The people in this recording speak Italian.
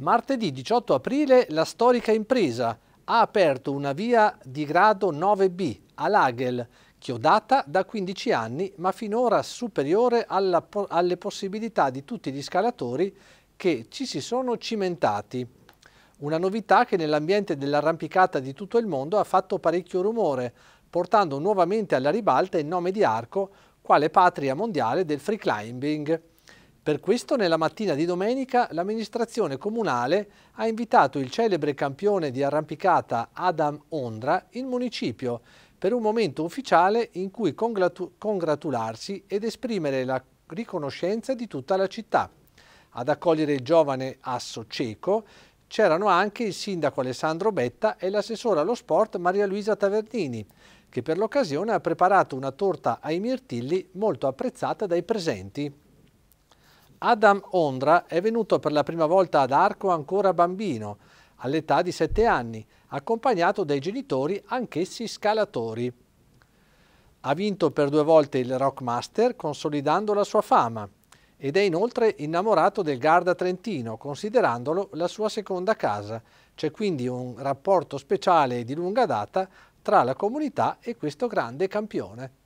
Martedì 18 aprile la storica impresa ha aperto una via di grado 9B a Lagel, chiodata da 15 anni ma finora superiore alla, alle possibilità di tutti gli scalatori che ci si sono cimentati. Una novità che nell'ambiente dell'arrampicata di tutto il mondo ha fatto parecchio rumore, portando nuovamente alla ribalta il nome di Arco quale patria mondiale del free climbing. Per questo nella mattina di domenica l'amministrazione comunale ha invitato il celebre campione di arrampicata Adam Ondra in municipio per un momento ufficiale in cui congratularsi ed esprimere la riconoscenza di tutta la città. Ad accogliere il giovane asso cieco c'erano anche il sindaco Alessandro Betta e l'assessore allo sport Maria Luisa Tavernini, che per l'occasione ha preparato una torta ai mirtilli molto apprezzata dai presenti. Adam Ondra è venuto per la prima volta ad Arco ancora bambino, all'età di 7 anni, accompagnato dai genitori anch'essi scalatori. Ha vinto per due volte il Rockmaster consolidando la sua fama ed è inoltre innamorato del Garda Trentino considerandolo la sua seconda casa. C'è quindi un rapporto speciale di lunga data tra la comunità e questo grande campione.